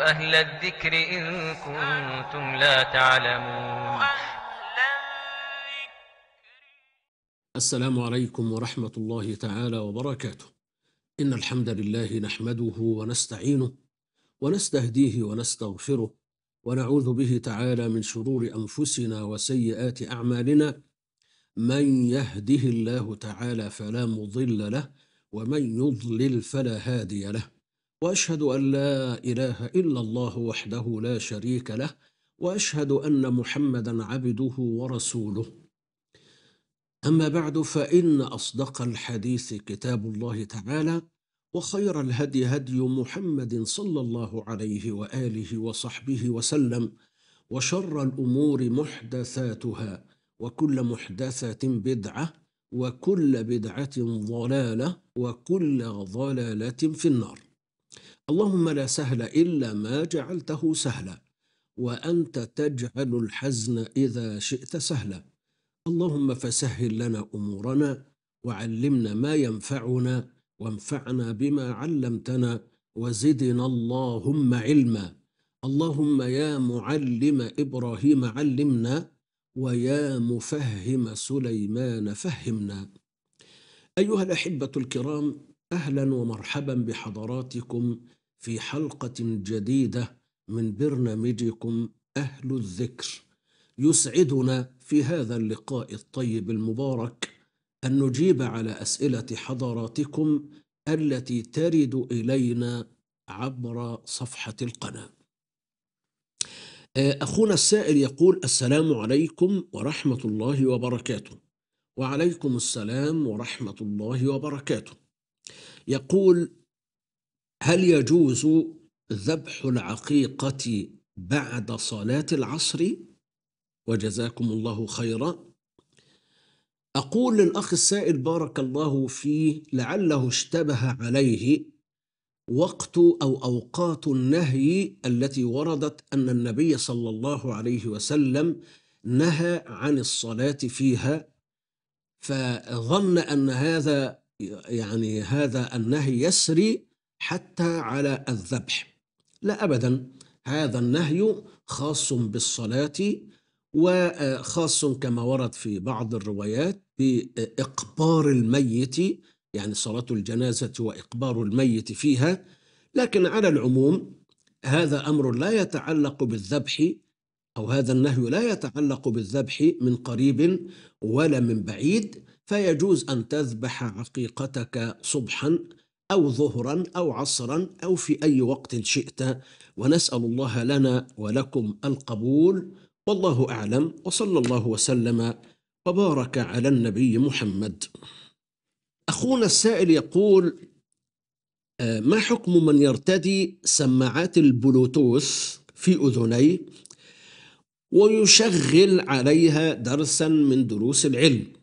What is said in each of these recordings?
أهل الذكر إن كنتم لا تعلمون السلام عليكم ورحمة الله تعالى وبركاته إن الحمد لله نحمده ونستعينه ونستهديه ونستغفره ونعوذ به تعالى من شرور أنفسنا وسيئات أعمالنا من يهده الله تعالى فلا مضل له ومن يضلل فلا هادي له واشهد ان لا اله الا الله وحده لا شريك له واشهد ان محمدا عبده ورسوله اما بعد فان اصدق الحديث كتاب الله تعالى وخير الهدي هدي محمد صلى الله عليه واله وصحبه وسلم وشر الامور محدثاتها وكل محدثه بدعه وكل بدعه ضلاله وكل ضلاله في النار اللهم لا سهل إلا ما جعلته سهلا وأنت تجعل الحزن إذا شئت سهلا اللهم فسهل لنا أمورنا وعلمنا ما ينفعنا وانفعنا بما علمتنا وزدنا اللهم علما اللهم يا معلم إبراهيم علمنا ويا مفهم سليمان فهمنا أيها الأحبة الكرام اهلا ومرحبا بحضراتكم في حلقه جديده من برنامجكم اهل الذكر يسعدنا في هذا اللقاء الطيب المبارك ان نجيب على اسئله حضراتكم التي ترد الينا عبر صفحه القناه آه، اخونا السائل يقول السلام عليكم ورحمه الله وبركاته وعليكم السلام ورحمه الله وبركاته يقول هل يجوز ذبح العقيقة بعد صلاة العصر وجزاكم الله خيرا أقول للأخ السائل بارك الله فيه لعله اشتبه عليه وقت أو أوقات النهي التي وردت أن النبي صلى الله عليه وسلم نهى عن الصلاة فيها فظن أن هذا يعني هذا النهي يسري حتى على الذبح لا أبدا هذا النهي خاص بالصلاة وخاص آه، كما ورد في بعض الروايات بإقبار الميت يعني صلاة الجنازة وإقبار الميت فيها لكن على العموم هذا أمر لا يتعلق بالذبح أو هذا النهي لا يتعلق بالذبح من قريب ولا من بعيد فيجوز أن تذبح عقيقتك صبحا أو ظهرا أو عصرا أو في أي وقت شئت ونسأل الله لنا ولكم القبول والله أعلم وصلى الله وسلم وبارك على النبي محمد أخونا السائل يقول آه، ما حكم من يرتدي سماعات البلوتوث في أذنيه ويشغل عليها درسا من دروس العلم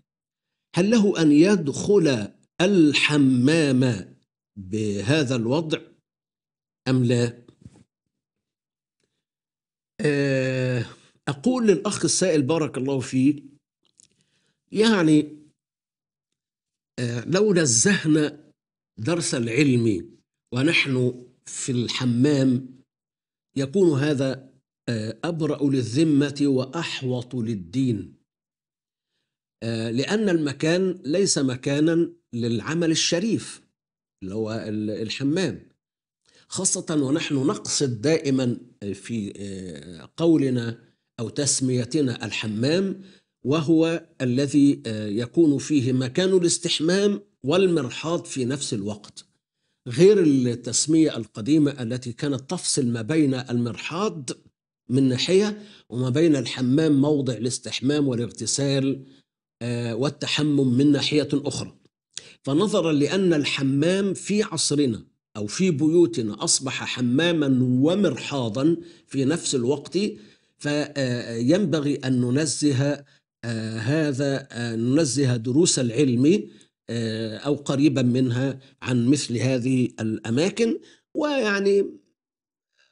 هل له أن يدخل الحمام بهذا الوضع أم لا آه، أقول للأخ السائل بارك الله فيه يعني آه، لو نزهنا درس العلم ونحن في الحمام يكون هذا آه، أبرأ للذمة وأحوط للدين آه، لأن المكان ليس مكانا للعمل الشريف اللي هو الحمام خاصة ونحن نقصد دائما في آه، قولنا أو تسميتنا الحمام وهو الذي آه، يكون فيه مكان الاستحمام والمرحاض في نفس الوقت غير التسمية القديمة التي كانت تفصل ما بين المرحاض من ناحية وما بين الحمام موضع الاستحمام والاغتسال آه، والتحمم من ناحية أخرى فنظرا لأن الحمام في عصرنا أو في بيوتنا أصبح حماما ومرحاضا في نفس الوقت فينبغي أن ننزه آه، هذا آه، ننزه دروس العلم أو قريبا منها عن مثل هذه الأماكن ويعني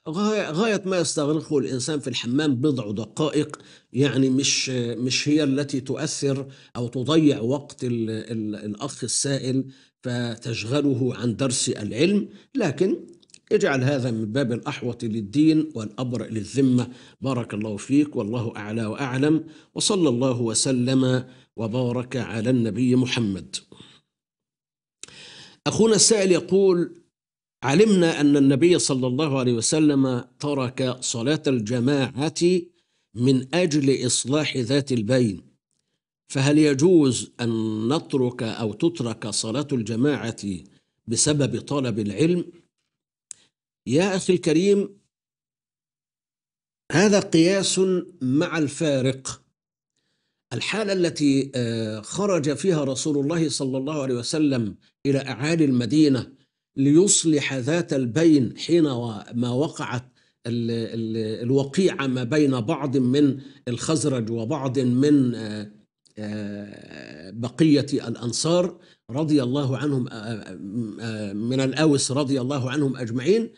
غاية ما يستغرقه الإنسان في الحمام بضع دقائق يعني مش مش هي التي تؤثر او تضيع وقت الـ الـ الاخ السائل فتشغله عن درس العلم لكن اجعل هذا من باب الاحوط للدين والابرأ للذمه بارك الله فيك والله اعلى واعلم وصلى الله وسلم وبارك على النبي محمد. اخونا السائل يقول علمنا ان النبي صلى الله عليه وسلم ترك صلاه الجماعه من اجل اصلاح ذات البين فهل يجوز ان نترك او تترك صلاه الجماعه بسبب طلب العلم يا اخي الكريم هذا قياس مع الفارق الحاله التي آه، خرج فيها رسول الله صلى الله عليه وسلم الى اعالي المدينه ليصلح ذات البين حين ما وقعت ال الوقيعة ما بين بعض من الخزرج وبعض من آه، آه، بقية الأنصار رضي الله عنهم آه، من الأوس رضي الله عنهم أجمعين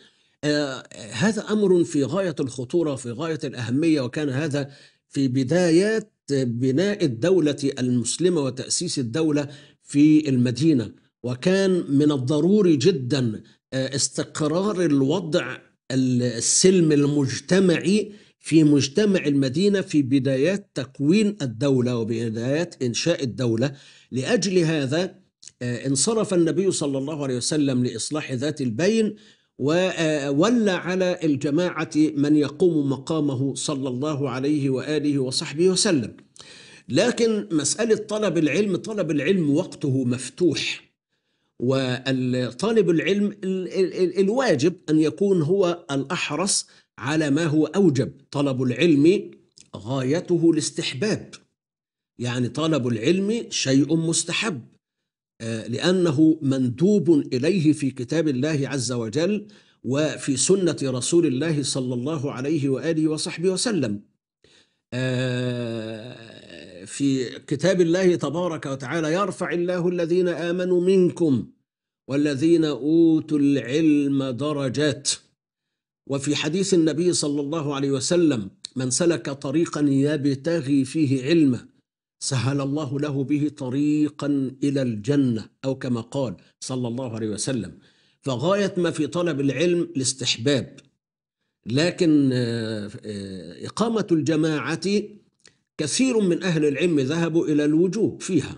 هذا أمر في غاية الخطورة في غاية الأهمية وكان هذا في بدايات بناء الدولة المسلمة وتأسيس الدولة في المدينة وكان من الضروري جدا استقرار الوضع السلم المجتمعي في مجتمع المدينة في بدايات تكوين الدولة وبدايات إنشاء الدولة لأجل هذا آه، انصرف النبي صلى الله عليه وسلم لإصلاح ذات البين وولى آه، على الجماعة من يقوم مقامه صلى الله عليه وآله وصحبه وسلم لكن مسألة طلب العلم طلب العلم وقته مفتوح وطالب العلم الواجب أن يكون هو الأحرص على ما هو أوجب طلب العلم غايته الاستحباب يعني طلب العلم شيء مستحب آه، لأنه مندوب إليه في كتاب الله عز وجل وفي سنة رسول الله صلى الله عليه وآله وصحبه وسلم آه في كتاب الله تبارك وتعالى يرفع الله الذين آمنوا منكم والذين أوتوا العلم درجات وفي حديث النبي صلى الله عليه وسلم من سلك طريقا يبتغي فيه علما سهل الله له به طريقا إلى الجنة أو كما قال صلى الله عليه وسلم فغاية ما في طلب العلم الاستحباب لكن آه، إقامة الجماعة كثير من أهل العلم ذهبوا إلى الوجوب فيها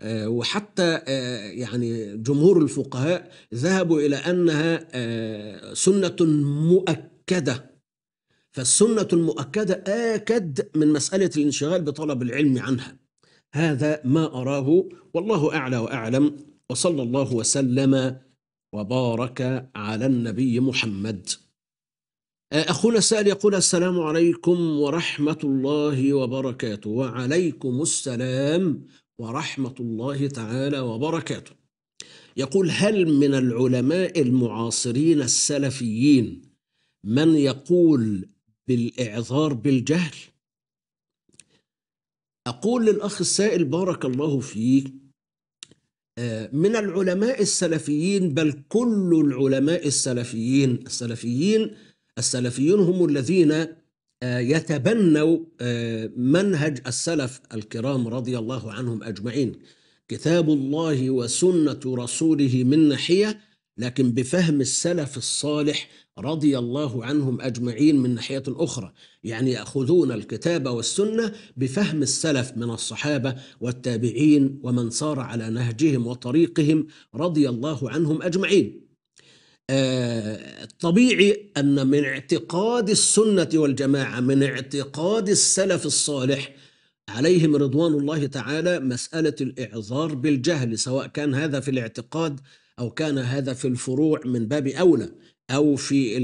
آه، وحتى آه، يعني جمهور الفقهاء ذهبوا إلى أنها آه، سنة مؤكدة فالسنة المؤكدة آكد من مسألة الانشغال بطلب العلم عنها هذا ما أراه والله أعلى وأعلم وصلى الله وسلم وبارك على النبي محمد أخونا السائل يقول السلام عليكم ورحمة الله وبركاته وعليكم السلام ورحمة الله تعالى وبركاته يقول هل من العلماء المعاصرين السلفيين من يقول بالإعذار بالجهل أقول للأخ السائل بارك الله فيك آه، من العلماء السلفيين بل كل العلماء السلفيين السلفيين السلفيون هم الذين آه، يتبنوا آه، منهج السلف الكرام رضي الله عنهم أجمعين كتاب الله وسنة رسوله من ناحية لكن بفهم السلف الصالح رضي الله عنهم أجمعين من ناحية أخرى يعني يأخذون الكتاب والسنة بفهم السلف من الصحابة والتابعين ومن سار على نهجهم وطريقهم رضي الله عنهم أجمعين آه، طبيعي أن من اعتقاد السنة والجماعة من اعتقاد السلف الصالح عليهم رضوان الله تعالى مسألة الإعذار بالجهل سواء كان هذا في الاعتقاد أو كان هذا في الفروع من باب أولى أو في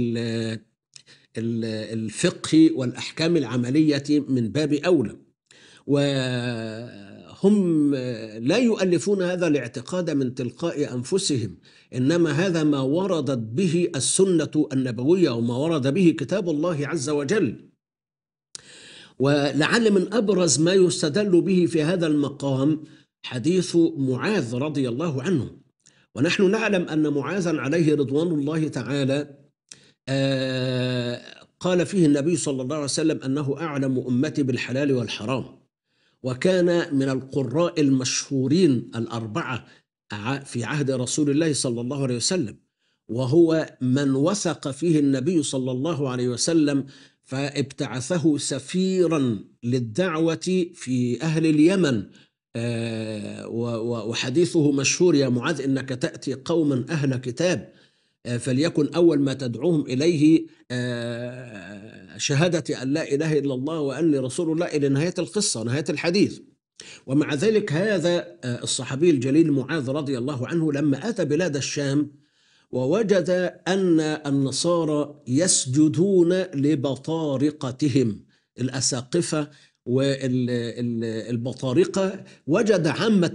الفقه والأحكام العملية من باب أولى وهم لا يؤلفون هذا الاعتقاد من تلقاء أنفسهم إنما هذا ما وردت به السنة النبوية وما ورد به كتاب الله عز وجل ولعل من أبرز ما يستدل به في هذا المقام حديث معاذ رضي الله عنه ونحن نعلم أن معاذا عليه رضوان الله تعالى آه، قال فيه النبي صلى الله عليه وسلم أنه أعلم أمتي بالحلال والحرام وكان من القراء المشهورين الأربعة في عهد رسول الله صلى الله عليه وسلم وهو من وثق فيه النبي صلى الله عليه وسلم فابتعثه سفيرا للدعوة في أهل اليمن آه، وحديثه مشهور يا معاذ إنك تأتي قوما أهل كتاب آه، فليكن أول ما تدعوهم إليه آه، شهادة أن لا إله إلا الله وأني رسول الله إلى نهاية القصة نهاية الحديث ومع ذلك هذا آه، الصحابي الجليل معاذ رضي الله عنه لما أتى بلاد الشام ووجد أن النصارى يسجدون لبطارقتهم الأساقفة والبطارقة وجد عامة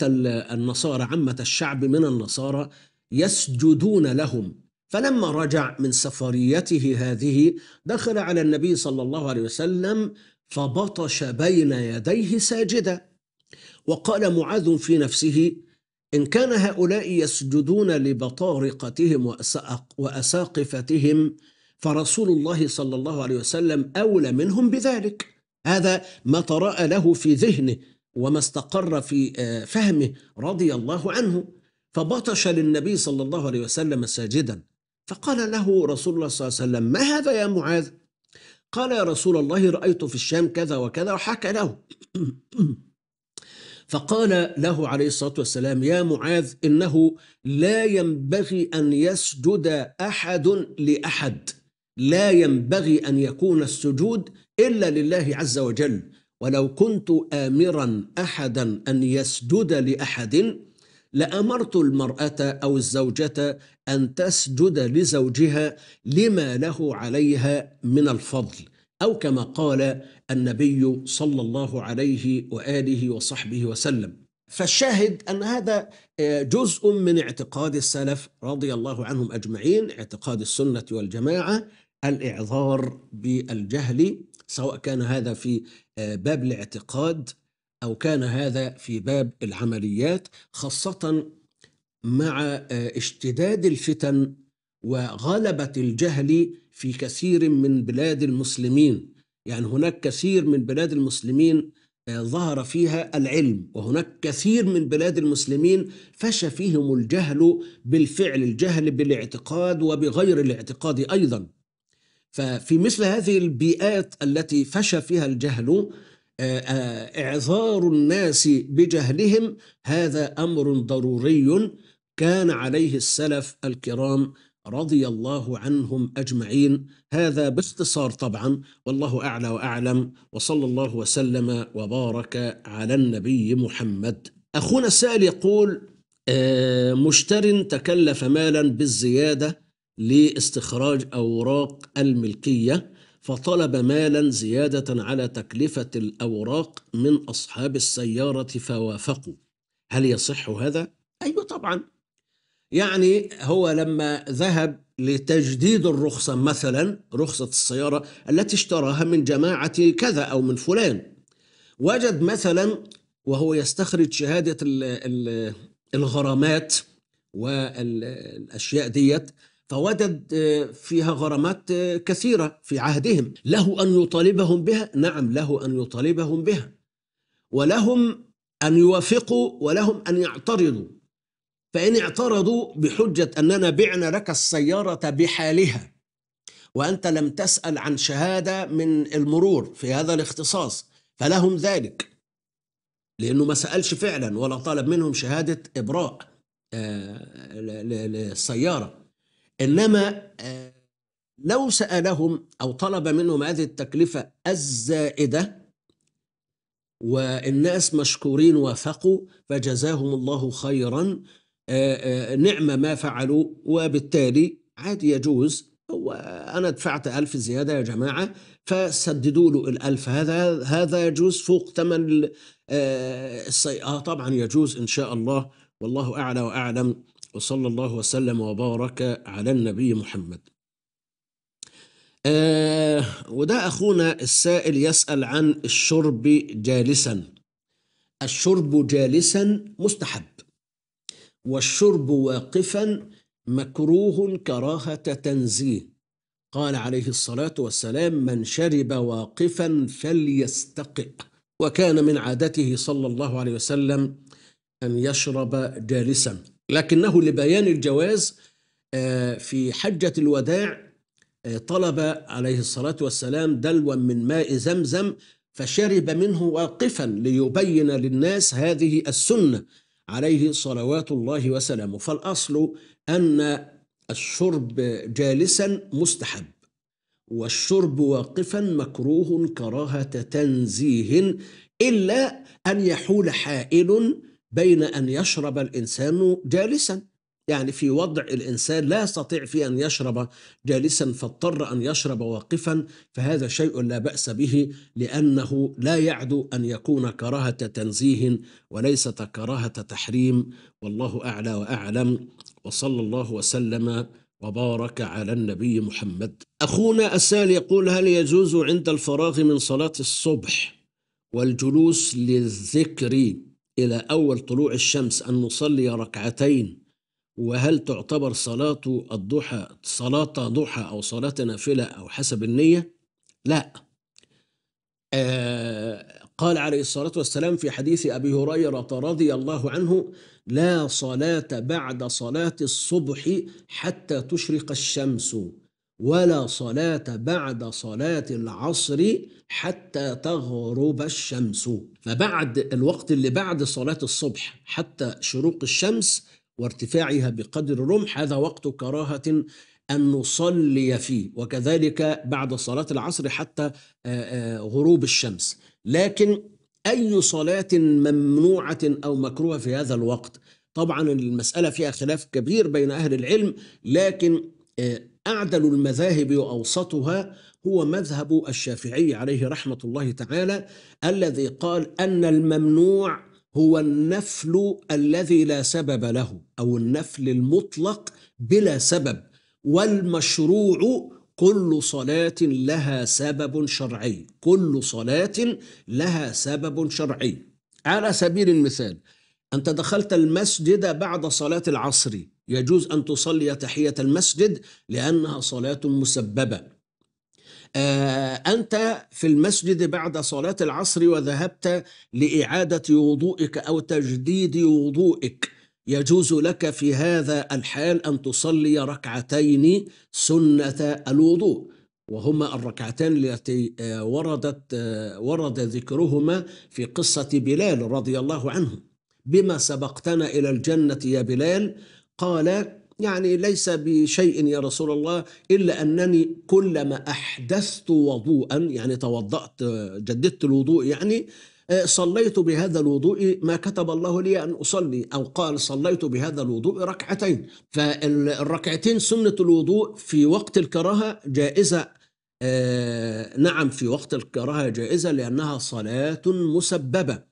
النصارى عامة الشعب من النصارى يسجدون لهم فلما رجع من سفريته هذه دخل على النبي صلى الله عليه وسلم فبطش بين يديه ساجدا وقال معاذ في نفسه إن كان هؤلاء يسجدون لبطارقتهم وأساقفتهم فرسول الله صلى الله عليه وسلم أولى منهم بذلك هذا ما تراءى له في ذهنه وما استقر في آه، فهمه رضي الله عنه فبطش للنبي صلى الله عليه وسلم ساجدا فقال له رسول الله صلى الله عليه وسلم ما هذا يا معاذ قال يا رسول الله رأيت في الشام كذا وكذا وحكى له فقال له عليه الصلاة والسلام يا معاذ إنه لا ينبغي أن يسجد أحد لأحد لا ينبغي أن يكون السجود إلا لله عز وجل ولو كنت آمرا أحدا أن يسجد لأحد لأمرت المرأة أو الزوجة أن تسجد لزوجها لما له عليها من الفضل أو كما قال النبي صلى الله عليه وآله وصحبه وسلم فالشاهد أن هذا آه، جزء من اعتقاد السلف رضي الله عنهم أجمعين اعتقاد السنة والجماعة الإعذار بالجهل سواء كان هذا في آه، باب الاعتقاد أو كان هذا في باب العمليات خاصة مع آه، اشتداد الفتن وغلبة الجهل في كثير من بلاد المسلمين يعني هناك كثير من بلاد المسلمين آه، ظهر فيها العلم وهناك كثير من بلاد المسلمين فشى فيهم الجهل بالفعل الجهل بالاعتقاد وبغير الاعتقاد أيضا ففي مثل هذه البيئات التي فشى فيها الجهل آه، آه، إعذار الناس بجهلهم هذا أمر ضروري كان عليه السلف الكرام رضي الله عنهم أجمعين هذا باختصار طبعا والله أعلى وأعلم وصلى الله وسلم وبارك على النبي محمد أخونا السائل يقول آه، مشتر تكلف مالا بالزيادة لاستخراج أوراق الملكية فطلب مالا زيادة على تكلفة الأوراق من أصحاب السيارة فوافقوا هل يصح هذا؟ أيوة طبعا يعني هو لما ذهب لتجديد الرخصة مثلا رخصة السيارة التي اشتراها من جماعة كذا أو من فلان وجد مثلا وهو يستخرج شهادة الغرامات والأشياء ديت فوجد فيها غرامات كثيرة في عهدهم له أن يطالبهم بها نعم له أن يطالبهم بها ولهم أن يوافقوا ولهم أن يعترضوا فإن اعترضوا بحجة أننا بعنا لك السيارة بحالها وأنت لم تسأل عن شهادة من المرور في هذا الاختصاص فلهم ذلك لأنه ما سألش فعلا ولا طلب منهم شهادة إبراء آه، للسيارة إنما آه، لو سألهم أو طلب منهم هذه التكلفة الزائدة والناس مشكورين وافقوا فجزاهم الله خيرا نعمة ما فعلوا وبالتالي عادي يجوز هو أنا دفعت ألف زيادة يا جماعة فسددوا له الألف هذا هذا يجوز فوق ثمن السيئة آه، آه، طبعا يجوز إن شاء الله والله أعلى وأعلم وصلى الله وسلم وبارك على النبي محمد آه وده أخونا السائل يسأل عن الشرب جالسا الشرب جالسا مستحب والشرب واقفا مكروه كراهة تنزيه قال عليه الصلاة والسلام من شرب واقفا فليستقئ وكان من عادته صلى الله عليه وسلم أن يشرب جالسا لكنه لبيان الجواز آه، في حجة الوداع آه، طلب عليه الصلاة والسلام دلوا من ماء زمزم فشرب منه واقفا ليبين للناس هذه السنة عليه صلوات الله وسلامه فالأصل أن الشرب جالسا مستحب والشرب واقفا مكروه كراهة تنزيه إلا أن يحول حائل بين أن يشرب الإنسان جالسا يعني في وضع الإنسان لا يستطيع فيه أن يشرب جالسا فاضطر أن يشرب واقفا فهذا شيء لا بأس به لأنه لا يعدو أن يكون كراهة تنزيه وليست كراهة تحريم والله أعلى وأعلم وصلى الله وسلم وبارك على النبي محمد أخونا اسال يقول هل يجوز عند الفراغ من صلاة الصبح والجلوس للذكر إلى أول طلوع الشمس أن نصلي ركعتين وهل تعتبر صلاة الضحى صلاة ضحى أو صلاة نافلة أو حسب النية؟ لا آه قال عليه الصلاة والسلام في حديث أبي هريرة رضي الله عنه لا صلاة بعد صلاة الصبح حتى تشرق الشمس ولا صلاة بعد صلاة العصر حتى تغرب الشمس فبعد الوقت اللي بعد صلاة الصبح حتى شروق الشمس وارتفاعها بقدر الرمح هذا وقت كراهة أن نصلي فيه وكذلك بعد صلاة العصر حتى آه، آه، غروب الشمس لكن أي صلاة ممنوعة أو مكروهة في هذا الوقت طبعا المسألة فيها خلاف كبير بين أهل العلم لكن آه، أعدل المذاهب وأوسطها هو مذهب الشافعي عليه رحمة الله تعالى الذي قال أن الممنوع هو النفل الذي لا سبب له أو النفل المطلق بلا سبب والمشروع كل صلاة لها سبب شرعي كل صلاة لها سبب شرعي على سبيل المثال أنت دخلت المسجد بعد صلاة العصر يجوز أن تصلي تحية المسجد لأنها صلاة مسببة آه، أنت في المسجد بعد صلاة العصر وذهبت لإعادة وضوئك أو تجديد وضوئك يجوز لك في هذا الحال أن تصلي ركعتين سنة الوضوء وهما الركعتان التي آه، وردت آه، ورد ذكرهما في قصة بلال رضي الله عنه بما سبقتنا إلى الجنة يا بلال قال يعني ليس بشيء يا رسول الله إلا أنني كلما أحدثت وضوءا يعني توضأت جددت الوضوء يعني آه، صليت بهذا الوضوء ما كتب الله لي أن أصلي أو قال صليت بهذا الوضوء ركعتين فالركعتين سنة الوضوء في وقت الكراهة جائزة آه، نعم في وقت الكراهة جائزة لأنها صلاة مسببة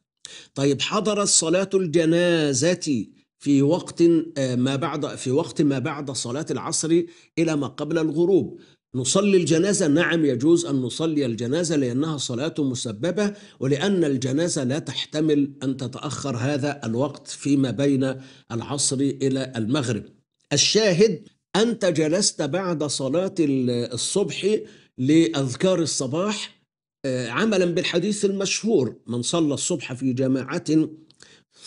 طيب حضرت صلاة الجنازة في وقت آه، ما بعد في وقت ما بعد صلاة العصر إلى ما قبل الغروب نصلي الجنازة نعم يجوز أن نصلي الجنازة لأنها صلاة مسببة ولأن الجنازة لا تحتمل أن تتأخر هذا الوقت فيما بين العصر إلى المغرب الشاهد أنت جلست بعد صلاة الصبح لأذكار الصباح آه، عملا بالحديث المشهور من صلى الصبح في جماعة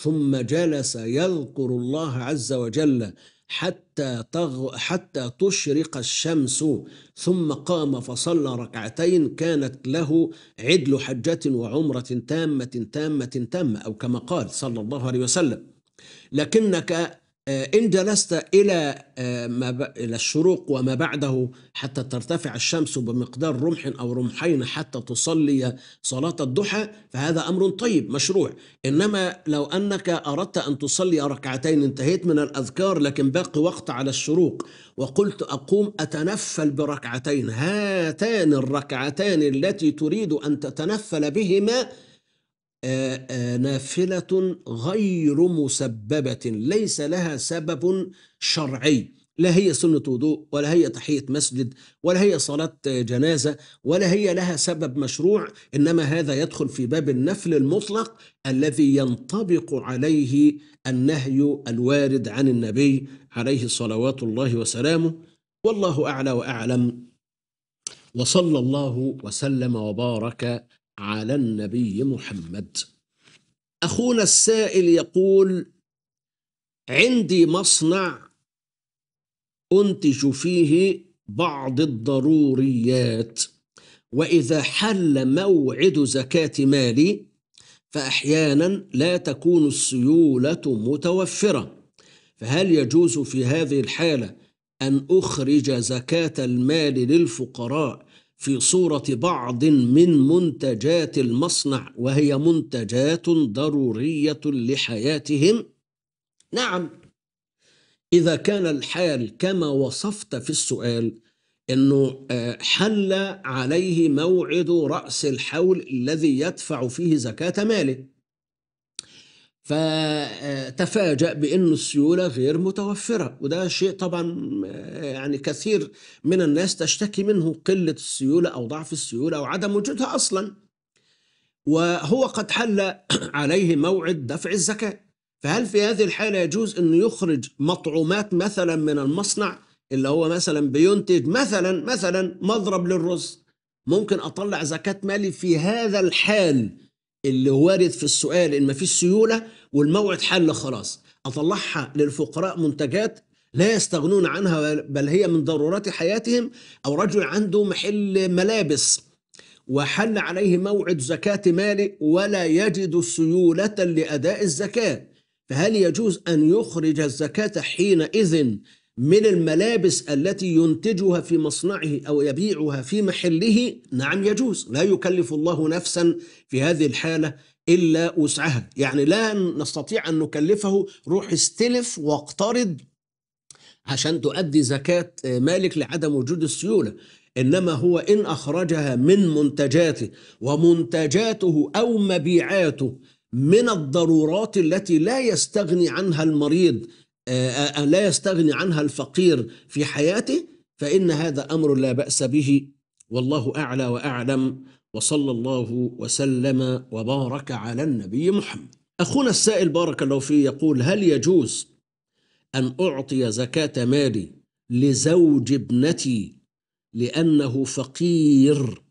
ثم جلس يذكر الله عز وجل حتى تغ... حتى تشرق الشمس ثم قام فصلى ركعتين كانت له عدل حجة وعمرة تامة تامة تامة أو كما قال صلى الله عليه وسلم لكنك آه، إن جلست إلى آه، ما ب... إلى الشروق وما بعده حتى ترتفع الشمس بمقدار رمح أو رمحين حتى تصلي صلاة الضحى فهذا أمر طيب مشروع إنما لو أنك أردت أن تصلي ركعتين انتهيت من الأذكار لكن باقي وقت على الشروق وقلت أقوم أتنفل بركعتين هاتان الركعتان التي تريد أن تتنفل بهما نافلة غير مسببة ليس لها سبب شرعي لا هي سنة وضوء ولا هي تحية مسجد ولا هي صلاة جنازة ولا هي لها سبب مشروع إنما هذا يدخل في باب النفل المطلق الذي ينطبق عليه النهي الوارد عن النبي عليه صلوات الله وسلامه والله أعلى وأعلم وصلى الله وسلم وبارك على النبي محمد اخونا السائل يقول عندي مصنع انتج فيه بعض الضروريات واذا حل موعد زكاه مالي فاحيانا لا تكون السيوله متوفره فهل يجوز في هذه الحاله ان اخرج زكاه المال للفقراء في صورة بعض من منتجات المصنع وهي منتجات ضرورية لحياتهم؟ نعم إذا كان الحال كما وصفت في السؤال أنه آه، حل عليه موعد رأس الحول الذي يدفع فيه زكاة ماله فتفاجأ بأن السيولة غير متوفرة وده شيء طبعا آه، يعني كثير من الناس تشتكي منه قلة السيولة أو ضعف السيولة أو عدم وجودها أصلا وهو قد حل عليه موعد دفع الزكاة فهل في هذه الحالة يجوز أنه يخرج مطعومات مثلا من المصنع اللي هو مثلا بينتج مثلا مثلا مضرب للرز ممكن أطلع زكاة مالي في هذا الحال اللي وارد في السؤال ان مفيش سيوله والموعد حل خلاص اطلعها للفقراء منتجات لا يستغنون عنها بل هي من ضرورات حياتهم او رجل عنده محل ملابس وحل عليه موعد زكاه ماله ولا يجد سيوله لاداء الزكاه فهل يجوز ان يخرج الزكاه حينئذ من الملابس التي ينتجها في مصنعه أو يبيعها في محله نعم يجوز لا يكلف الله نفسا في هذه الحالة إلا وسعها يعني لا نستطيع أن نكلفه روح استلف واقترض عشان تؤدي زكاة مالك لعدم وجود السيولة إنما هو إن أخرجها من منتجاته ومنتجاته أو مبيعاته من الضرورات التي لا يستغني عنها المريض أن آه، آه، لا يستغني عنها الفقير في حياته فإن هذا أمر لا بأس به والله أعلى وأعلم وصلى الله وسلم وبارك على النبي محمد أخونا السائل بارك الله فيه يقول هل يجوز أن أعطي زكاة مالي لزوج ابنتي لأنه فقير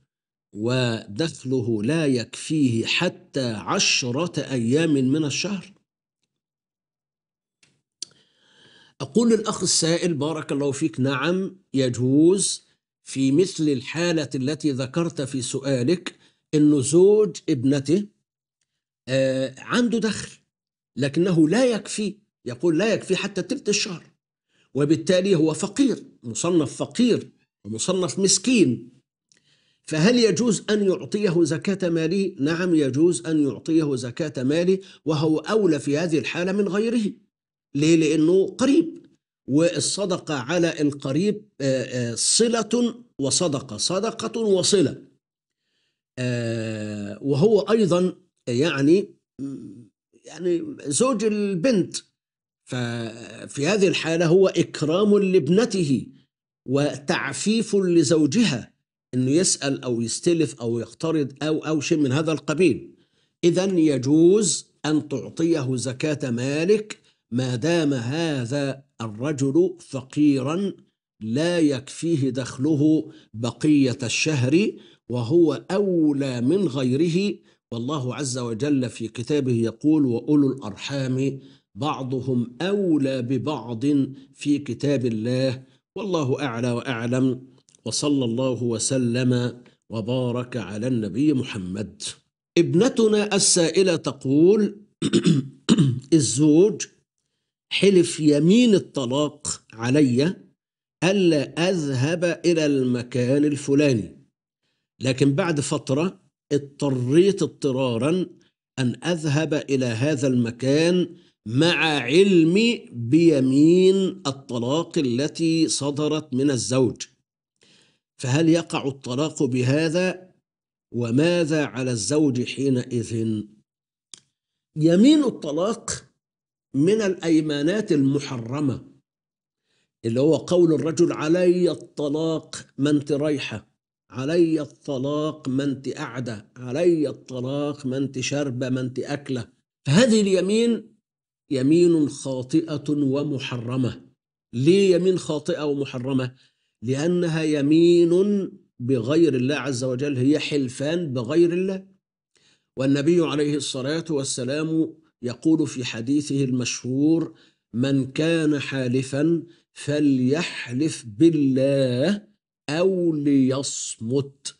ودخله لا يكفيه حتى عشرة أيام من الشهر أقول للأخ السائل بارك الله فيك نعم يجوز في مثل الحالة التي ذكرت في سؤالك أنه زوج ابنته آه، عنده دخل لكنه لا يكفي يقول لا يكفي حتى تلت الشهر وبالتالي هو فقير مصنف فقير ومصنف مسكين فهل يجوز أن يعطيه زكاة ماله؟ نعم يجوز أن يعطيه زكاة ماله وهو أولى في هذه الحالة من غيره ليه؟ لأنه قريب والصدقة على القريب آه، آه، صلة وصدقة صدقة وصلة آه، وهو أيضا يعني يعني زوج البنت ففي هذه الحالة هو إكرام لابنته وتعفيف لزوجها انه يسال او يستلف او يقترض او او شيء من هذا القبيل اذا يجوز ان تعطيه زكاه مالك ما دام هذا الرجل فقيرا لا يكفيه دخله بقية الشهر وهو أولى من غيره والله عز وجل في كتابه يقول وأولو الأرحام بعضهم أولى ببعض في كتاب الله والله أعلى وأعلم وصلى الله وسلم وبارك على النبي محمد ابنتنا السائلة تقول الزوج حلف يمين الطلاق علي ألا أذهب إلى المكان الفلاني لكن بعد فترة اضطريت اضطرارا أن أذهب إلى هذا المكان مع علمي بيمين الطلاق التي صدرت من الزوج فهل يقع الطلاق بهذا وماذا على الزوج حينئذ يمين الطلاق من الايمانات المحرمه اللي هو قول الرجل علي الطلاق ما انت رايحه علي الطلاق ما انت قاعده علي الطلاق ما انت شاربه ما انت اكله فهذه اليمين يمين خاطئه ومحرمه ليه يمين خاطئه ومحرمه لانها يمين بغير الله عز وجل هي حلفان بغير الله والنبي عليه الصلاه والسلام يقول في حديثه المشهور من كان حالفا فليحلف بالله او ليصمت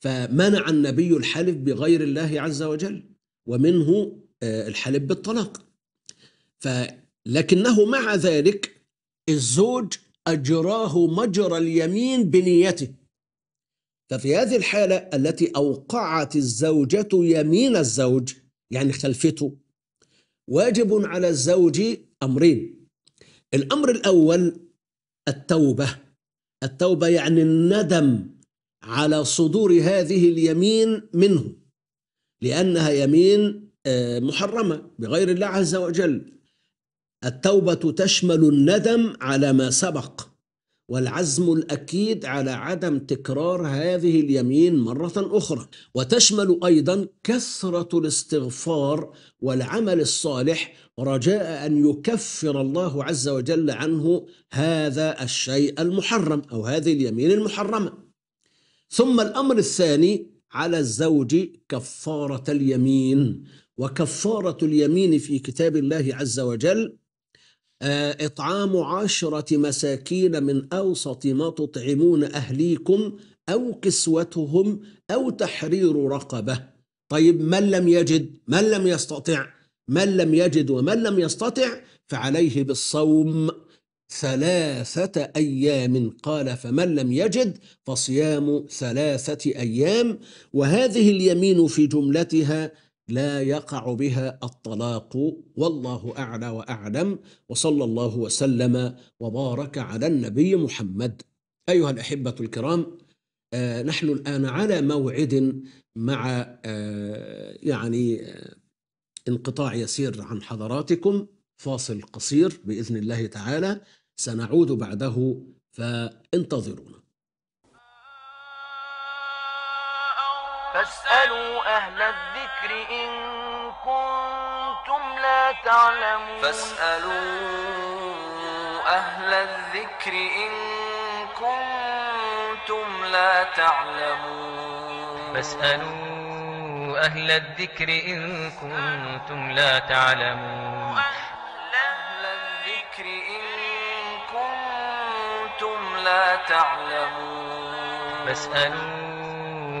فمنع النبي الحلف بغير الله عز وجل ومنه آه، الحلف بالطلاق فلكنه مع ذلك الزوج اجراه مجرى اليمين بنيته ففي هذه الحاله التي اوقعت الزوجه يمين الزوج يعني خلفته واجب على الزوج أمرين الأمر الأول التوبة التوبة يعني الندم على صدور هذه اليمين منه لأنها يمين آه، محرمة بغير الله عز وجل التوبة تشمل الندم على ما سبق والعزم الأكيد على عدم تكرار هذه اليمين مرة أخرى وتشمل أيضا كثرة الاستغفار والعمل الصالح رجاء أن يكفر الله عز وجل عنه هذا الشيء المحرم أو هذه اليمين المحرمة ثم الأمر الثاني على الزوج كفارة اليمين وكفارة اليمين في كتاب الله عز وجل آه، إطعام عشرة مساكين من أوسط ما تطعمون أهليكم أو كسوتهم أو تحرير رقبة طيب من لم يجد من لم يستطع من لم يجد ومن لم يستطع فعليه بالصوم ثلاثة أيام قال فمن لم يجد فصيام ثلاثة أيام وهذه اليمين في جملتها لا يقع بها الطلاق والله اعلى واعلم وصلى الله وسلم وبارك على النبي محمد. ايها الاحبه الكرام آه نحن الان على موعد مع آه يعني آه انقطاع يسير عن حضراتكم فاصل قصير باذن الله تعالى سنعود بعده فانتظرونا. فاسألوا أهل الذكر إن كنتم لا تعلمون فاسألوا أهل الذكر إن كنتم لا تعلمون فاسألوا أهل الذكر إن كنتم لا تعلمون إن كنتم لا تعلمون فاسألوا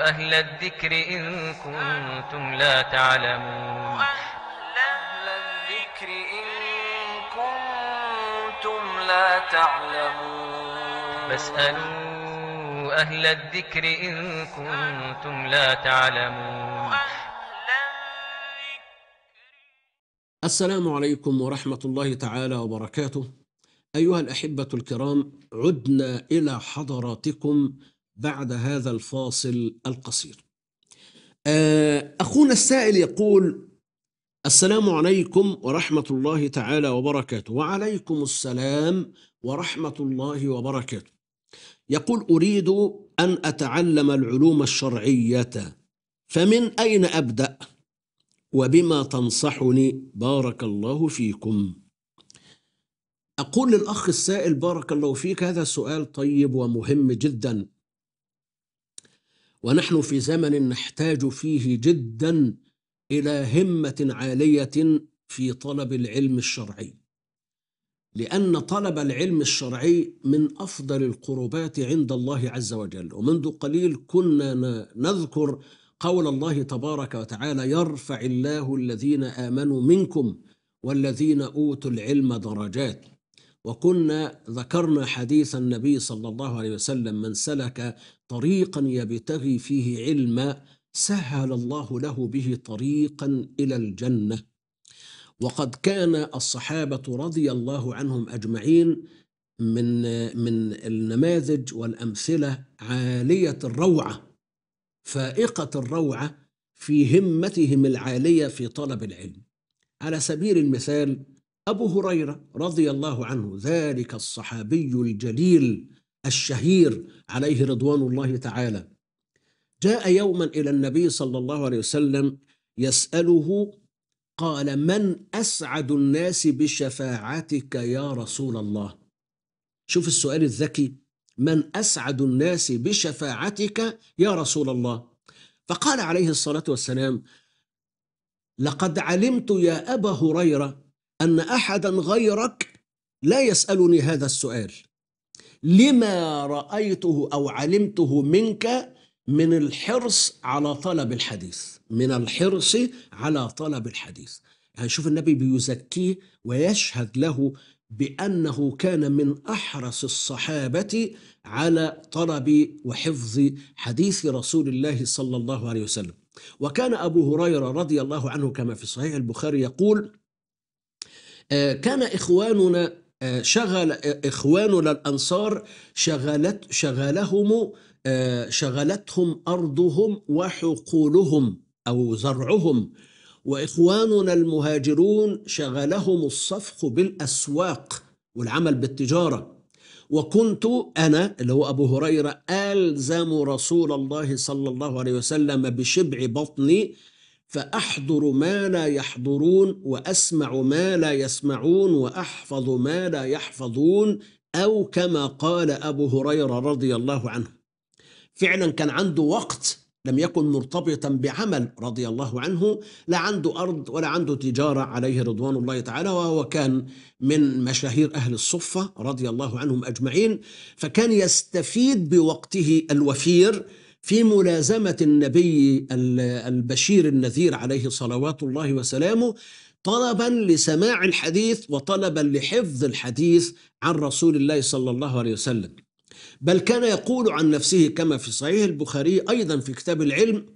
أهل الذكر إن كنتم لا تعلمون أهل الذكر إن كنتم لا تعلمون فاسألوا أهل الذكر إن كنتم لا تعلمون السلام عليكم ورحمة الله تعالى وبركاته أيها الأحبة الكرام عدنا إلى حضراتكم بعد هذا الفاصل القصير آه، أخونا السائل يقول السلام عليكم ورحمة الله تعالى وبركاته وعليكم السلام ورحمة الله وبركاته يقول أريد أن أتعلم العلوم الشرعية فمن أين أبدأ وبما تنصحني بارك الله فيكم أقول للأخ السائل بارك الله فيك هذا سؤال طيب ومهم جدا ونحن في زمن نحتاج فيه جدا الى همه عاليه في طلب العلم الشرعي لان طلب العلم الشرعي من افضل القربات عند الله عز وجل ومنذ قليل كنا نذكر قول الله تبارك وتعالى يرفع الله الذين امنوا منكم والذين اوتوا العلم درجات وكنا ذكرنا حديث النبي صلى الله عليه وسلم من سلك طريقا يبتغي فيه علما سهل الله له به طريقا الى الجنه وقد كان الصحابه رضي الله عنهم اجمعين من من النماذج والامثله عاليه الروعه فائقه الروعه في همتهم العاليه في طلب العلم على سبيل المثال ابو هريره رضي الله عنه ذلك الصحابي الجليل الشهير عليه رضوان الله تعالى جاء يوما إلى النبي صلى الله عليه وسلم يسأله قال من أسعد الناس بشفاعتك يا رسول الله شوف السؤال الذكي من أسعد الناس بشفاعتك يا رسول الله فقال عليه الصلاة والسلام لقد علمت يا أبا هريرة أن أحدا غيرك لا يسألني هذا السؤال لما رأيته أو علمته منك من الحرص على طلب الحديث من الحرص على طلب الحديث هنشوف يعني النبي بيزكيه ويشهد له بأنه كان من أحرص الصحابة على طلب وحفظ حديث رسول الله صلى الله عليه وسلم وكان أبو هريرة رضي الله عنه كما في صحيح البخاري يقول آه، كان إخواننا شغل إخواننا الأنصار شغلت شغلهم شغلتهم أرضهم وحقولهم أو زرعهم وإخواننا المهاجرون شغلهم الصفق بالأسواق والعمل بالتجارة وكنت أنا اللي هو أبو هريرة ألزم رسول الله صلى الله عليه وسلم بشبع بطني فأحضر ما لا يحضرون وأسمع ما لا يسمعون وأحفظ ما لا يحفظون أو كما قال أبو هريرة رضي الله عنه فعلا كان عنده وقت لم يكن مرتبطا بعمل رضي الله عنه لا عنده أرض ولا عنده تجارة عليه رضوان الله تعالى وهو كان من مشاهير أهل الصفة رضي الله عنهم أجمعين فكان يستفيد بوقته الوفير في ملازمة النبي البشير النذير عليه صلوات الله وسلامه طلبا لسماع الحديث وطلبا لحفظ الحديث عن رسول الله صلى الله عليه وسلم بل كان يقول عن نفسه كما في صحيح البخاري أيضا في كتاب العلم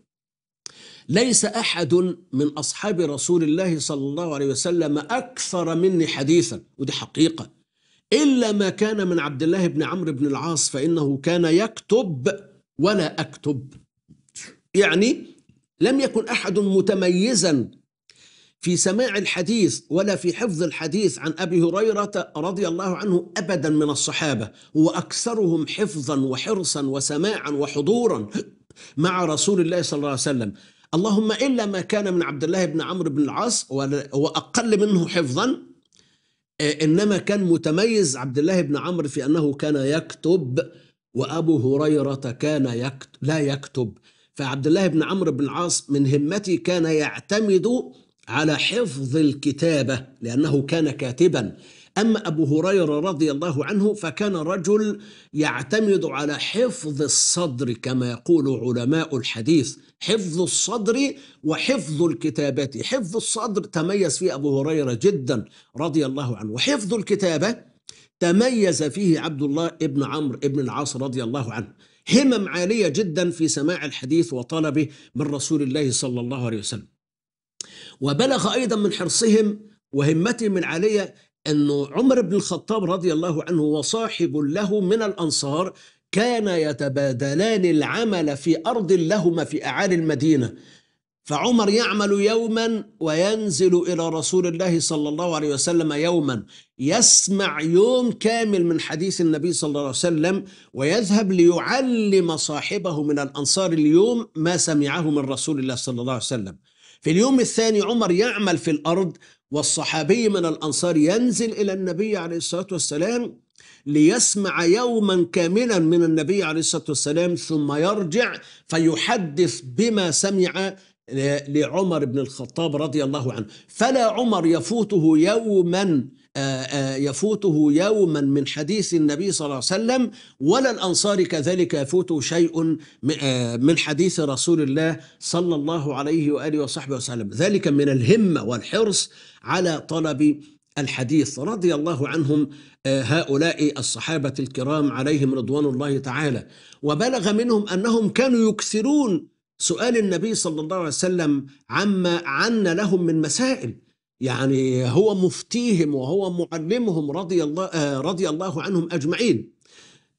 ليس أحد من أصحاب رسول الله صلى الله عليه وسلم أكثر مني حديثا ودي حقيقة إلا ما كان من عبد الله بن عمرو بن العاص فإنه كان يكتب ولا أكتب يعني لم يكن أحد متميزا في سماع الحديث ولا في حفظ الحديث عن أبي هريرة رضي الله عنه أبدا من الصحابة وأكثرهم حفظا وحرصا وسماعا وحضورا مع رسول الله صلى الله عليه وسلم اللهم إلا ما كان من عبد الله بن عمرو بن العاص وأقل منه حفظا إنما كان متميز عبد الله بن عمرو في أنه كان يكتب وأبو هريرة كان يكتب لا يكتب فعبد الله بن عمرو بن العاص من همته كان يعتمد على حفظ الكتابة لأنه كان كاتبا أما أبو هريرة رضي الله عنه فكان رجل يعتمد على حفظ الصدر كما يقول علماء الحديث حفظ الصدر وحفظ الكتابة حفظ الصدر تميز فيه أبو هريرة جدا رضي الله عنه وحفظ الكتابة تميز فيه عبد الله ابن عمرو ابن العاص رضي الله عنه همم عالية جدا في سماع الحديث وطلبه من رسول الله صلى الله عليه وسلم وبلغ أيضا من حرصهم وهمتهم العالية أن عمر بن الخطاب رضي الله عنه وصاحب له من الأنصار كان يتبادلان العمل في أرض لهما في أعالي المدينة فعمر يعمل يوما وينزل الى رسول الله صلى الله عليه وسلم يوما يسمع يوم كامل من حديث النبي صلى الله عليه وسلم ويذهب ليعلم صاحبه من الانصار اليوم ما سمعه من رسول الله صلى الله عليه وسلم في اليوم الثاني عمر يعمل في الارض والصحابي من الانصار ينزل الى النبي عليه الصلاه والسلام ليسمع يوما كاملا من النبي عليه الصلاه والسلام ثم يرجع فيحدث بما سمع لعمر بن الخطاب رضي الله عنه فلا عمر يفوته يوما يفوته يوما من حديث النبي صلى الله عليه وسلم ولا الأنصار كذلك يفوته شيء من حديث رسول الله صلى الله عليه وآله وصحبه وسلم ذلك من الهمة والحرص على طلب الحديث رضي الله عنهم هؤلاء الصحابة الكرام عليهم رضوان الله تعالى وبلغ منهم أنهم كانوا يكثرون سؤال النبي صلى الله عليه وسلم عما عنا لهم من مسائل يعني هو مفتيهم وهو معلمهم رضي الله آه، رضي الله عنهم اجمعين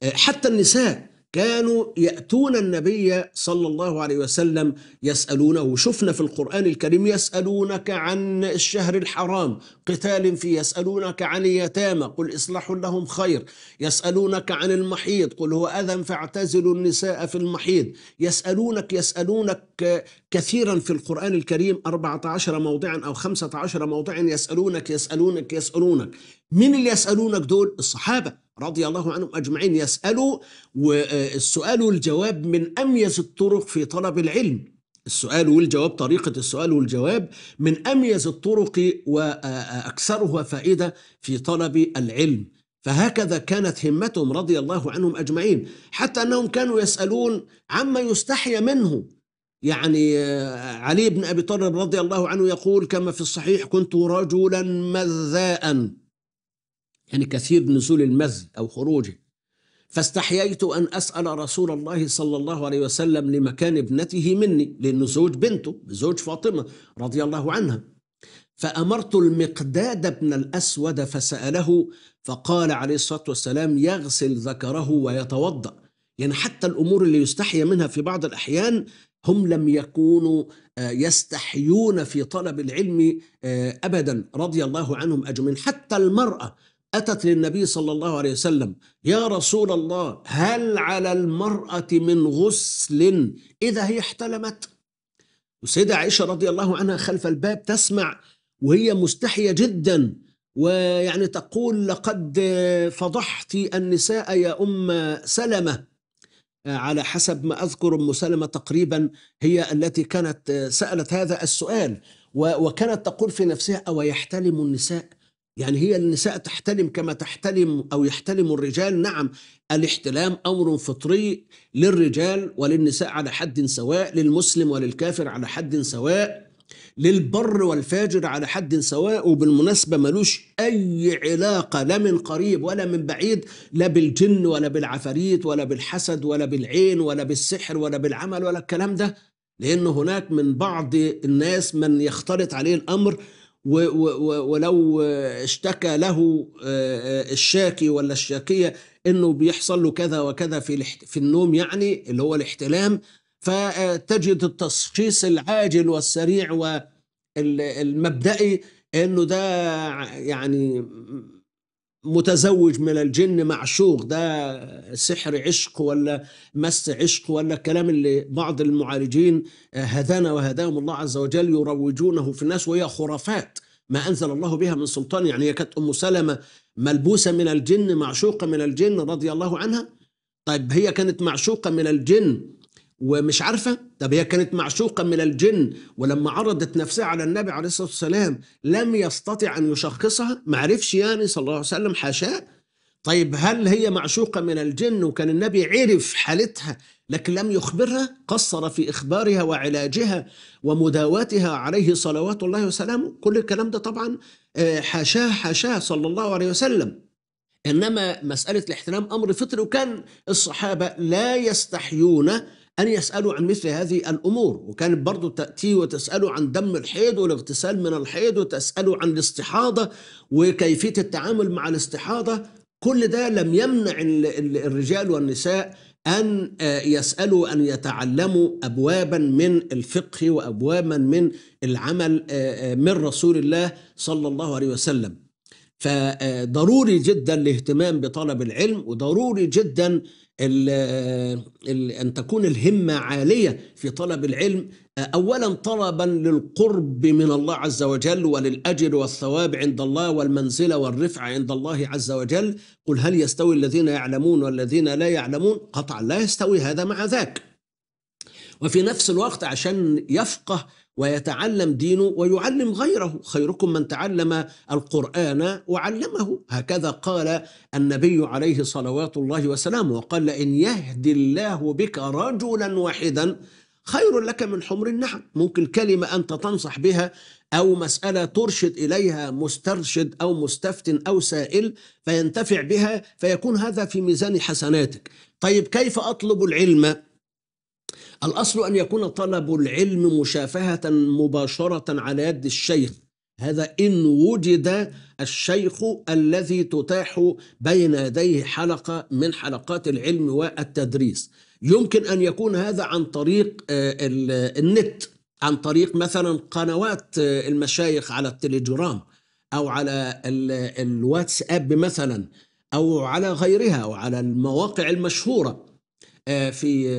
آه، حتى النساء كانوا يأتون النبي صلى الله عليه وسلم يسألونه شفنا في القرآن الكريم يسألونك عن الشهر الحرام قتال فيه يسألونك عن اليتامى قل إصلاح لهم خير يسألونك عن المحيض قل هو أذى فاعتزلوا النساء في المحيض يسألونك يسألونك كثيرا في القرآن الكريم 14 موضعا أو 15 موضعا يسألونك يسألونك يسألونك مين اللي يسألونك دول الصحابة رضي الله عنهم أجمعين يسألوا والسؤال والجواب من أميز الطرق في طلب العلم السؤال والجواب طريقة السؤال والجواب من أميز الطرق وأكثرها فائدة في طلب العلم فهكذا كانت همتهم رضي الله عنهم أجمعين حتى أنهم كانوا يسألون عما يستحيا منه يعني آه، علي بن أبي طالب رضي الله عنه يقول كما في الصحيح كنت رجلا مذاء يعني كثير نزول المذي أو خروجه فاستحييت أن أسأل رسول الله صلى الله عليه وسلم لمكان ابنته مني لأنه زوج بنته زوج فاطمة رضي الله عنها فأمرت المقداد بن الأسود فسأله فقال عليه الصلاة والسلام يغسل ذكره ويتوضأ يعني حتى الأمور اللي يستحي منها في بعض الأحيان هم لم يكونوا آه، يستحيون في طلب العلم آه، أبدا رضي الله عنهم أجمعين حتى المرأة أتت للنبي صلى الله عليه وسلم يا رسول الله هل على المرأة من غسل إذا هي احتلمت والسيدة عائشة رضي الله عنها خلف الباب تسمع وهي مستحية جدا ويعني تقول لقد فضحت النساء يا أم سلمة على حسب ما أذكر أم سلمة تقريبا هي التي كانت سألت هذا السؤال وكانت تقول في نفسها أو يحتلم النساء يعني هي النساء تحتلم كما تحتلم أو يحتلم الرجال نعم الاحتلام أمر فطري للرجال وللنساء على حد سواء للمسلم وللكافر على حد سواء للبر والفاجر على حد سواء وبالمناسبة ملوش أي علاقة لا من قريب ولا من بعيد لا بالجن ولا بالعفاريت ولا بالحسد ولا بالعين ولا بالسحر ولا بالعمل ولا الكلام ده لأن هناك من بعض الناس من يختلط عليه الأمر ولو اشتكى له آه، آه، الشاكي ولا الشاكيه انه بيحصل له كذا وكذا في في النوم يعني اللي هو الاحتلام فتجد التشخيص العاجل والسريع والمبدئي انه ده يعني متزوج من الجن معشوق ده سحر عشق ولا مس عشق ولا الكلام اللي بعض المعالجين هدانا آه، وهداهم الله عز وجل يروجونه في الناس وهي خرافات ما أنزل الله بها من سلطان يعني هي كانت أم سلمة ملبوسة من الجن معشوقة من الجن رضي الله عنها طيب هي كانت معشوقة من الجن ومش عارفة طب هي كانت معشوقة من الجن ولما عرضت نفسها على النبي عليه الصلاة والسلام لم يستطع أن يشخصها معرفش يعني صلى الله عليه وسلم حاشاه طيب هل هي معشوقة من الجن وكان النبي عرف حالتها لكن لم يخبرها قصر في إخبارها وعلاجها ومداواتها عليه صلوات الله وسلامه كل الكلام ده طبعا آه، حاشاه حاشاه صلى الله عليه وسلم إنما مسألة الاحترام أمر فطري وكان الصحابة لا يستحيون أن يسألوا عن مثل هذه الأمور وكانت برضو تأتي وتسألوا عن دم الحيض والاغتسال من الحيض وتسألوا عن الاستحاضة وكيفية التعامل مع الاستحاضة كل ده لم يمنع الرجال والنساء أن آه، يسألوا أن يتعلموا أبوابا من الفقه وأبوابا من العمل آه، آه، من رسول الله صلى الله عليه وسلم فضروري جدا الاهتمام بطلب العلم وضروري جدا الـ الـ أن تكون الهمة عالية في طلب العلم أولا طلبا للقرب من الله عز وجل وللأجر والثواب عند الله والمنزلة والرفعة عند الله عز وجل قل هل يستوي الذين يعلمون والذين لا يعلمون قطعا لا يستوي هذا مع ذاك وفي نفس الوقت عشان يفقه ويتعلم دينه ويعلم غيره خيركم من تعلم القرآن وعلمه هكذا قال النبي عليه صلوات الله وسلامه وقال إن يهدي الله بك رجلا واحدا خير لك من حمر النعم ممكن كلمة أنت تنصح بها أو مسألة ترشد إليها مسترشد أو مستفتن أو سائل فينتفع بها فيكون هذا في ميزان حسناتك طيب كيف أطلب العلم الأصل أن يكون طلب العلم مشافهة مباشرة على يد الشيخ هذا إن وجد الشيخ الذي تتاح بين يديه حلقة من حلقات العلم والتدريس يمكن أن يكون هذا عن طريق آه، النت عن طريق مثلا قنوات آه، المشايخ على التليجرام أو على الواتس أب مثلا أو على غيرها وعلى المواقع المشهورة آه، في آه،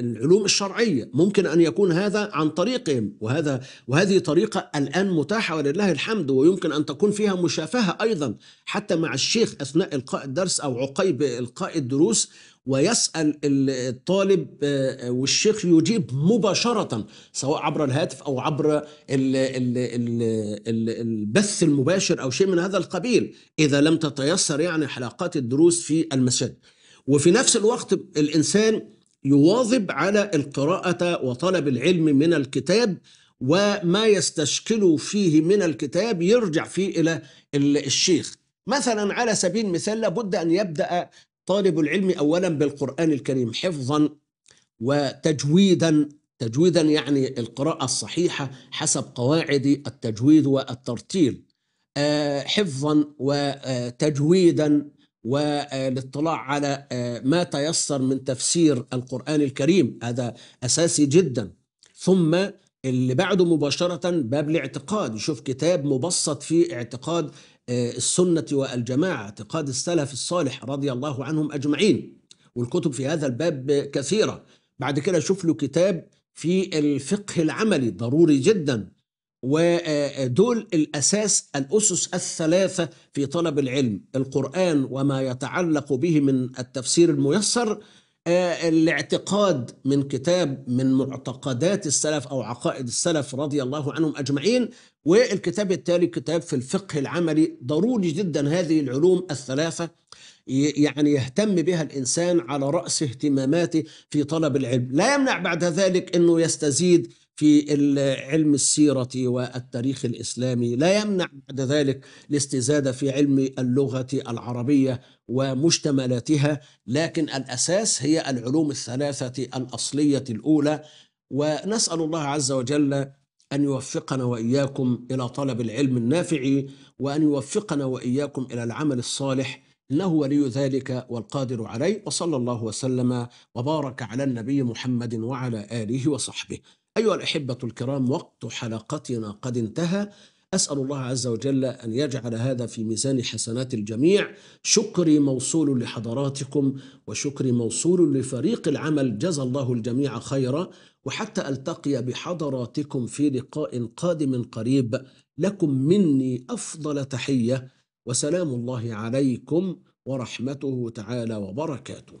العلوم الشرعيه ممكن ان يكون هذا عن طريقهم وهذا وهذه طريقه الان متاحه ولله الحمد ويمكن ان تكون فيها مشافهه ايضا حتى مع الشيخ اثناء القاء الدرس او عقيب القاء الدروس ويسأل الطالب آه، والشيخ يجيب مباشرة سواء عبر الهاتف أو عبر البث المباشر أو شيء من هذا القبيل إذا لم تتيسر يعني حلقات الدروس في المساجد وفي نفس الوقت الإنسان يواظب على القراءة وطلب العلم من الكتاب وما يستشكل فيه من الكتاب يرجع فيه إلى الشيخ مثلا على سبيل المثال لابد أن يبدأ طالب العلم أولا بالقرآن الكريم حفظا وتجويدا تجويدا يعني القراءة الصحيحة حسب قواعد التجويد والترتيل آه، حفظا وتجويدا والاطلاع على آه، ما تيسر من تفسير القرآن الكريم هذا أساسي جدا ثم اللي بعده مباشرة باب الاعتقاد يشوف كتاب مبسط في اعتقاد آه، السنة والجماعة اعتقاد السلف الصالح رضي الله عنهم أجمعين والكتب في هذا الباب كثيرة بعد كده شوف له كتاب في الفقه العملي ضروري جدا ودول الأساس الأسس الثلاثة في طلب العلم القرآن وما يتعلق به من التفسير الميسر آه، الاعتقاد من كتاب من معتقدات السلف أو عقائد السلف رضي الله عنهم أجمعين والكتاب التالي كتاب في الفقه العملي ضروري جدا هذه العلوم الثلاثة يعني يهتم بها الإنسان على رأس اهتماماته في طلب العلم لا يمنع بعد ذلك أنه يستزيد في علم السيرة والتاريخ الإسلامي لا يمنع بعد ذلك الاستزادة في علم اللغة العربية ومشتملاتها لكن الأساس هي العلوم الثلاثة الأصلية الأولى ونسأل الله عز وجل أن يوفقنا وإياكم إلى طلب العلم النافع وأن يوفقنا وإياكم إلى العمل الصالح إنه ولي ذلك والقادر عليه وصلى الله وسلم وبارك على النبي محمد وعلى آله وصحبه أيها الأحبة الكرام وقت حلقتنا قد انتهى أسأل الله عز وجل أن يجعل هذا في ميزان حسنات الجميع شكري موصول لحضراتكم وشكري موصول لفريق العمل جزى الله الجميع خيرا وحتى ألتقي بحضراتكم في لقاء قادم قريب لكم مني أفضل تحية وسلام الله عليكم ورحمته تعالى وبركاته